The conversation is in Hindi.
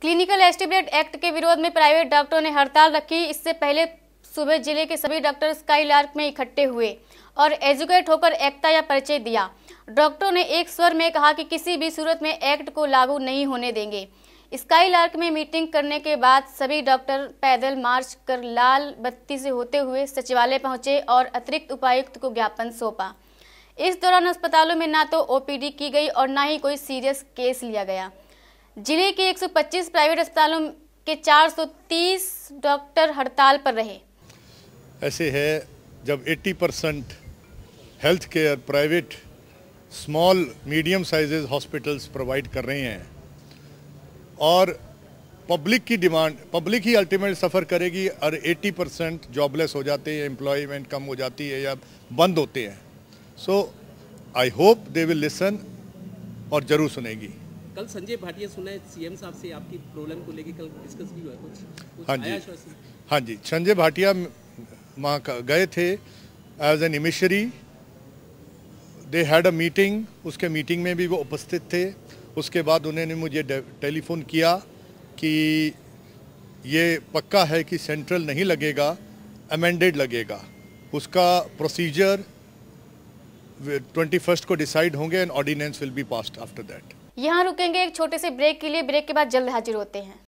क्लिनिकल एस्टिबलेट एक्ट के विरोध में प्राइवेट डॉक्टरों ने हड़ताल रखी इससे पहले सुबह जिले के सभी डॉक्टर स्काई लार्क में इकट्ठे हुए और एजुकेट होकर एकता या परिचय दिया डॉक्टरों ने एक स्वर में कहा कि किसी भी सूरत में एक्ट को लागू नहीं होने देंगे स्काई लार्क में मीटिंग करने के बाद सभी डॉक्टर पैदल मार्च कर लाल बत्ती से होते हुए सचिवालय पहुंचे और अतिरिक्त उपायुक्त को ज्ञापन सौंपा इस दौरान अस्पतालों में ना तो ओपीडी की गई और ना ही कोई सीरियस केस लिया गया जिले के 125 प्राइवेट अस्पतालों के 430 डॉक्टर हड़ताल पर रहे ऐसे है जब 80 percent health care private small medium sizes hospitals provide कर रहे हैं और पब्लिक की डिमांड पब्लिक ही अल्टीमेट सफ़र करेगी और 80 परसेंट जॉबलेस हो जाते हैं एम्प्लॉयमेंट कम हो जाती है या बंद होते हैं so I hope they will listen और ज़रूर सुनेगी कल संजय भाटिया सुना है सीएम साहब से आपकी प्रॉब्लम को लेकर कल डिस्कस भी हुआ कुछ, कुछ हाँ जी हाँ जी संजय भाटिया वहाँ गए थे as an emissary they had a meeting उसके मीटिंग में भी वो उपस्थित थे उसके बाद उन्होंने मुझे टेलीफोन किया कि ये पक्का है कि सेंट्रल नहीं लगेगा अमेंडेड लगेगा उसका प्रोसीजर ट्वेंटी फर्स्ट को डिसाइड होंगे and ordinance will be passed after that यहाँ रुकेंगे एक छोटे से ब्रेक के लिए ब्रेक के बाद जल्द हाजिर होते हैं